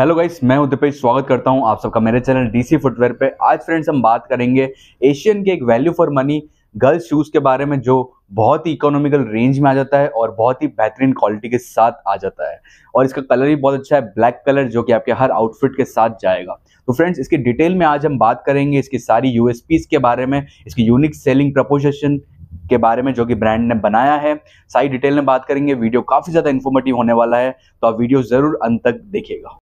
hello guys मैं उदयपेश स्वागत करता हूं आप सबका मेरे चैनल डीसी फुटवेयर पे आज फ्रेंड्स हम बात करेंगे एशियन के एक value for money girls shoes के बारे में जो बहुत ही इकोनॉमिकल रेंज में आ जाता है और बहुत ही बेहतरीन क्वालिटी के साथ आ जाता है और इसका कलर भी बहुत अच्छा है ब्लैक कलर जो कि आपके हर आउटफिट के साथ जाएगा तो फ्रेंड्स इसके डिटेल में आज हम बात करेंगे इसकी सारी यूएसपीज के बारे में इसकी यूनिक सेलिंग प्रपोजिशन के बारे में जो कि ब्रांड ने बनाया है सारी डिटेल में बात करेंगे वीडियो काफ़ी ज़्यादा इन्फॉर्मेटिव होने वाला है तो आप वीडियो ज़रूर अंत तक देखिएगा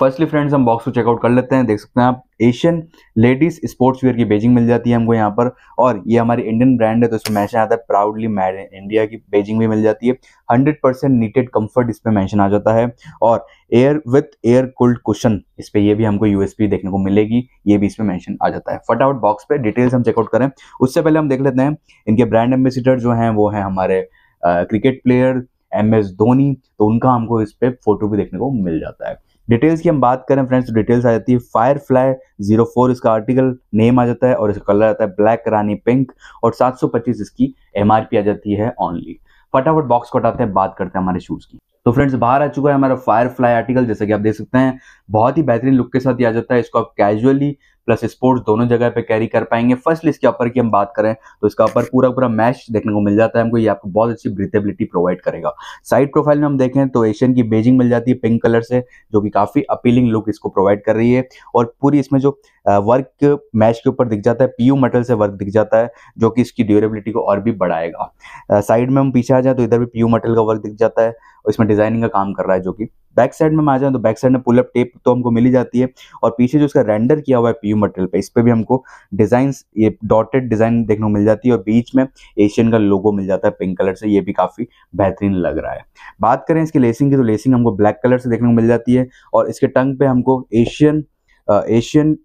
फर्स्टली फ्रेंड्स हम बॉक्स को चेकआउट कर लेते हैं देख सकते हैं आप एशियन लेडीज स्पोर्ट्स वेयर की बेजिंग मिल जाती है हमको यहाँ पर और ये हमारी इंडियन ब्रांड है तो इसमें मैंशन आता है प्राउडली मैड इन इंडिया की बेजिंग भी मिल जाती है हंड्रेड परसेंट नीटेड कम्फर्ट इस पर मैंशन आ जाता है और air with air cooled cushion इस पर यह भी हमको यूएसपी देखने को मिलेगी ये भी इसमें मैंशन आ जाता है फटाफट बॉक्स पर डिटेल्स हम चेकआउट करें उससे पहले हम देख लेते हैं इनके ब्रांड एम्बेसिडर जो हैं वो हैं हमारे cricket player M S Dhoni तो उनका हमको इस पर फोटो भी देखने को मिल जाता है डिटेल्स की हम बात करें फ्रेंड्स तो डिटेल्स आ जाती है फायर फ्लाई जीरो फोर इसका आर्टिकल नेम आ जाता है और इसका कलर आता है ब्लैक रानी पिंक और सात सौ पच्चीस इसकी एम आ जाती है ऑनली फटाफट बॉक्स को हटाते हैं बात करते हैं हमारे शूज़ की तो फ्रेंड्स बाहर आ चुका है हमारा फायर फ्लाई आर्टिकल जैसे कि आप देख सकते हैं बहुत ही बेहतरीन लुक के साथ ही आ जाता है इसको आप कैजुअली प्लस स्पोर्ट्स दोनों जगह पे कैरी कर पाएंगे फर्स्ट इसके ऊपर की हम बात करें तो इसका ऊपर पूरा पूरा मैच देखने को मिल जाता है हमको ये आपको बहुत अच्छी ब्रिथेबिलिटी प्रोवाइड करेगा साइड प्रोफाइल में हम देखें तो एशियन की बेजिंग मिल जाती है पिंक कलर से जो कि काफ़ी अपीलिंग लुक इसको प्रोवाइड कर रही है और पूरी इसमें जो वर्क मैच के ऊपर दिख जाता है पीयू मटल से वर्क दिख जाता है जो कि इसकी ड्यूरेबिलिटी को और भी बढ़ाएगा साइड में हम पीछे आ जाए तो इधर भी पीयू मटल का वर्क दिख जाता है और इसमें डिजाइनिंग का काम कर रहा है जो कि बैक साइड में आ जाए तो बैक साइड में अप टेप तो हमको मिली जाती है और पीछे जो उसका रेंडर किया हुआ है पीयू मटेरियल पे इस पर भी हमको डिजाइन ये डॉटेड डिजाइन देखने को मिल जाती है और बीच में एशियन का लोगो मिल जाता है पिंक कलर से ये भी काफी बेहतरीन लग रहा है बात करें इसकी लेसिंग की तो लेसिंग हमको ब्लैक कलर से देखने को मिल जाती है और इसके टंग पे हमको एशियन एशियन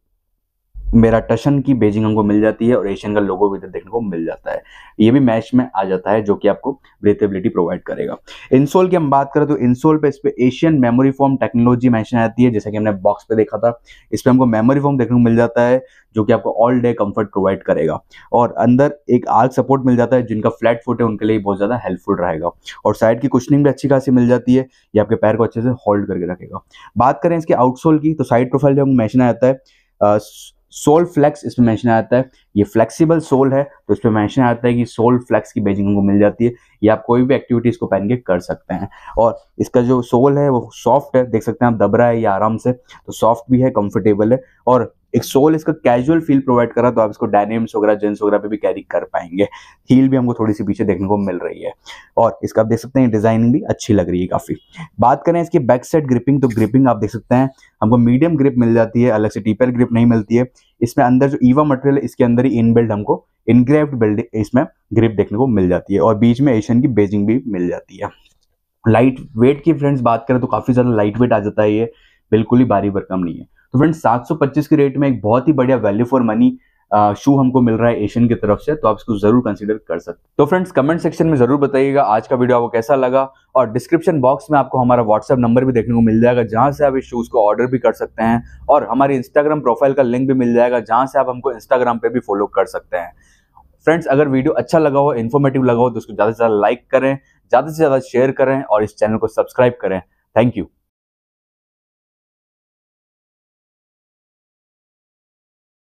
मेरा टशन की बेजिंग हमको मिल जाती है और एशियन का लोगो भी देखने को मिल जाता है ये भी मैच में आ जाता है जो कि आपको ब्रेथेबिलिटी प्रोवाइड करेगा इंसोल की हम बात करें तो इंसोल पे इस पर Asian memory foam technology mention आती है जैसे कि हमने बॉक्स पे देखा था इस पर हमको मेमोरी फॉर्म देखने को मिल जाता है जो कि आपको ऑल डे कम्फर्ट प्रोवाइड करेगा और अंदर एक आर्क सपोर्ट मिल जाता है जिनका फ्लैट फुट है उनके लिए बहुत ज़्यादा हेल्पफुल रहेगा और साइड की कुशनिंग भी अच्छी खासी मिल जाती है ये आपके पैर को अच्छे से होल्ड करके रखेगा बात करें इसके आउटसोल की तो साइड प्रोफाइल जो हम मैशन आता है सोल फ्लैक्स इसमें मेंशन आता है ये फ्लेक्सिबल सोल है तो इसमें मेंशन आता है कि सोल फ्लैक्स की बेजिंग हमको मिल जाती है या आप कोई भी एक्टिविटी इसको पहन के कर सकते हैं और इसका जो सोल है वो सॉफ्ट है देख सकते हैं आप दबरा है या आराम से तो सॉफ्ट भी है कंफर्टेबल है और एक सोल इसका कैजुअल फील प्रोवाइड करा तो आप इसको डायनेम्स वगैरह जेंस वगैरह पे भी कैरी कर पाएंगे हील भी हमको थोड़ी सी पीछे देखने को मिल रही है और इसका आप देख सकते हैं डिजाइनिंग भी अच्छी लग रही है काफी बात करें इसकी बैक साइड ग्रिपिंग तो ग्रिपिंग आप देख सकते हैं हमको मीडियम ग्रिप मिल जाती है अलग से टीपर ग्रिप नहीं मिलती है इसमें अंदर जो ईवा मटेरियल है इसके अंदर ही इनबिल्ड हमको इनग्रेव्ड बिल्ड इसमें ग्रिप देखने को मिल जाती है और बीच में एशियन की बेजिंग भी मिल जाती है लाइट वेट की फ्रेंड्स बात करें तो काफी ज्यादा लाइट वेट आ जाता है ये बिल्कुल ही भारी भरकम नहीं है तो फ्रेंड्स 725 के रेट में एक बहुत ही बढ़िया वैल्यू फॉर मनी शू हमको मिल रहा है एशियन की तरफ से तो आप इसको जरूर कंसिडर कर सकते तो फ्रेंड्स कमेंट सेक्शन में जरूर बताइएगा आज का वीडियो आपको कैसा लगा और डिस्क्रिप्शन बॉक्स में आपको हमारा व्हाट्सएप नंबर भी देखने को मिल जाएगा जहां से आप इस शूज को ऑर्डर भी कर सकते हैं और हमारे इंस्टाग्राम प्रोफाइल का लिंक भी मिल जाएगा जहां से आप हमको इंस्टाग्राम पे भी फॉलो कर सकते हैं फ्रेंड्स अगर वीडियो अच्छा लगा हो इन्फॉर्मेटिव लगा हो तो उसको ज्यादा से ज्यादा लाइक करें ज्यादा से ज्यादा शेयर करें और इस चैनल को सब्सक्राइब करें थैंक यू